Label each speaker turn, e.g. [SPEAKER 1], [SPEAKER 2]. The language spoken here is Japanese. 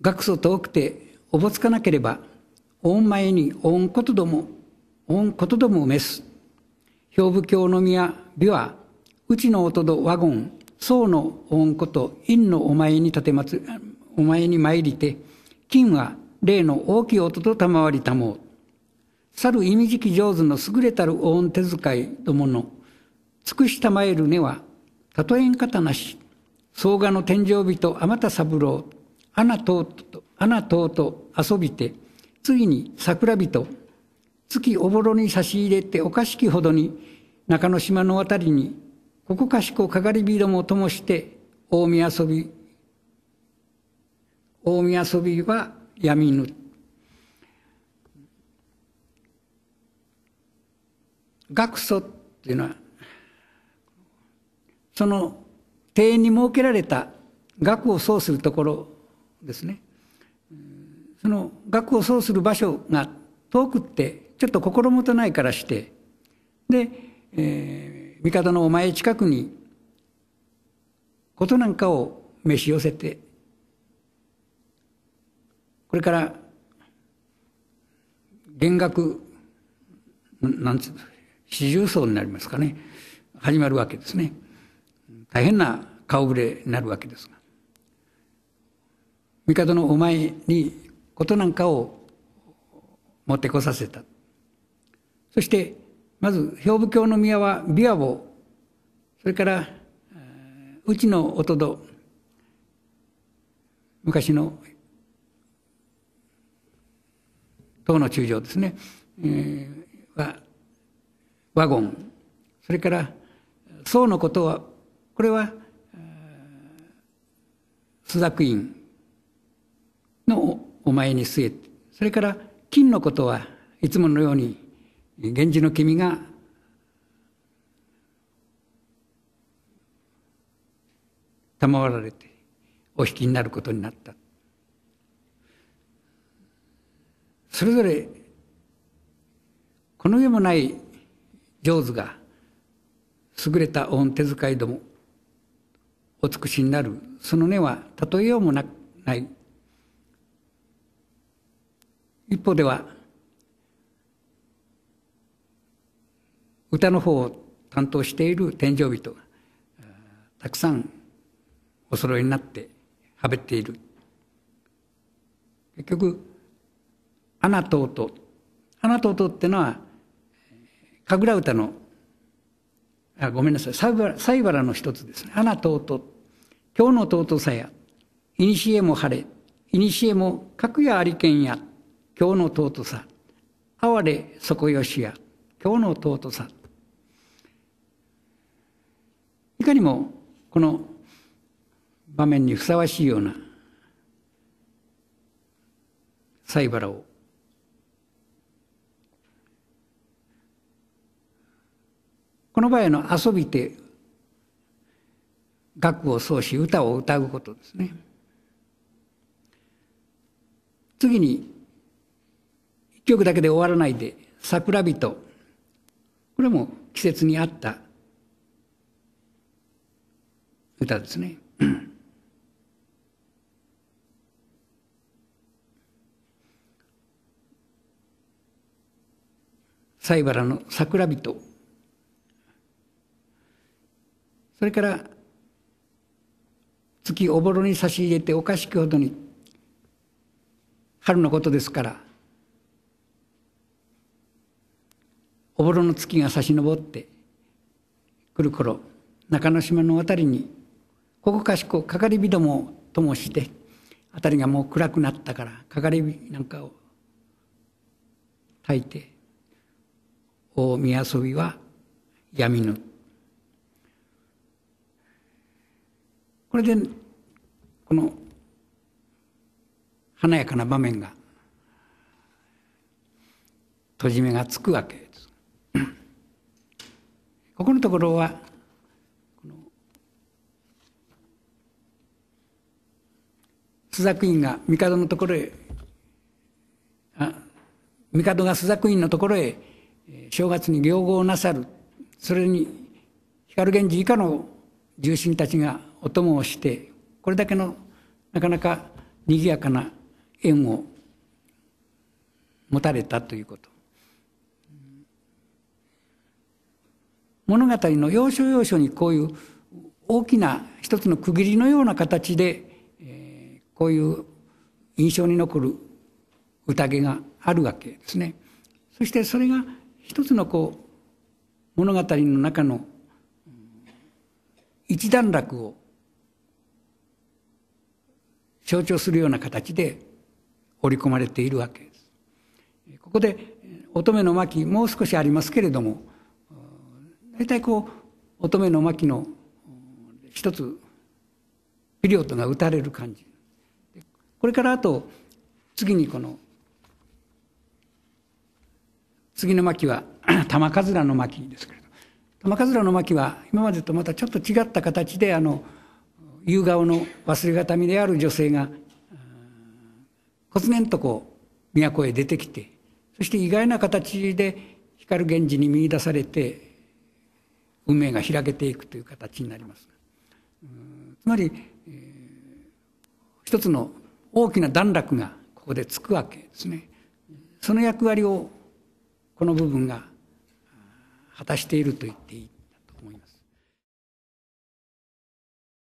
[SPEAKER 1] 学祖遠くておぼつかなければ、御前に御ことども、御ことどもを召す。兵部教の宮、美は、うちの音ど和言、宋の御こと、陰のお前に立てまつ、お前に参りて、金は霊の大きい音と賜りたもう。去る意味時期上手の優れたる御手遣いどもの、尽くしたまえる根は、例えん方なし。宋画の天井人、天田三郎。アナトーと、アナトーと遊びて、ついに桜人、月おぼろに差し入れておかしきほどに、中之島の渡りに、ここかしこかがり火どもともして、大見遊び、大見遊びは闇ぬ。学祖っていうのは、その庭園に設けられた学をそうするところですねその額をそうする場所が遠くってちょっと心もとないからしてで、えー、味方のお前近くにことなんかを召し寄せてこれから弦額なんつう四重奏になりますかね始まるわけですね大変な顔ぶれになるわけですが帝のお前にことなんかを持ってこさせた。そして、まず、兵部教の宮は琵琶を、それから、うちのおとど、昔の唐の中将ですね、えー、はワゴン、それから宋のことは、これは、朱雀院、お前に据えそれから金のことはいつものように源氏の君が賜られてお引きになることになったそれぞれこの世もない上手が優れた御手遣いどもお尽くしになるその根は例えようもない一方では、歌の方を担当している天井人が、たくさんお揃いになってはべっている。結局、アナトート。アナトートってのは、神楽歌の、あごめんなさい、サ原バの一つですね。アナトート。今日の尊さや、いにしえも晴れ、いにしえも格やありけんや。今日の尊さ哀れ底よしや今日の尊さいかにもこの場面にふさわしいような西原をこの場合の遊びて楽を奏し歌を歌うことですね。次に曲だけで終わらないで、桜人。これも季節に合った歌ですね。西原の桜人。それから、月おぼろに差し入れておかしきほどに、春のことですから、おぼろの月が差し上ってくる頃中之島の辺りにここかしこかかり火どもともして辺りがもう暗くなったからかかり火なんかを焚いて大見遊びは闇ぬこれでこの華やかな場面がとじめがつくわけここのところは、朱雀院が帝のところへ、あ帝が朱雀院のところへ正月に行合なさる。それに光源氏以下の重臣たちがお供をして、これだけのなかなか賑やかな縁を持たれたということ。物語の要所要所にこういう大きな一つの区切りのような形で、えー、こういう印象に残る宴があるわけですね。そしてそれが一つのこう物語の中の一段落を象徴するような形で織り込まれているわけです。ここで乙女の巻もう少しありますけれども大体こう乙女の巻の一つピリオドが打たれる感じこれからあと次にこの次の巻は 玉かの巻ですけれど玉かの巻は今までとまたちょっと違った形であの夕顔の忘れがたみである女性がこつとこう都へ出てきてそして意外な形で光源氏に見いだされて運命が開けていくという形になります。つまり、えー、一つの大きな段落がここでつくわけですね。その役割をこの部分が果たしていると言っていい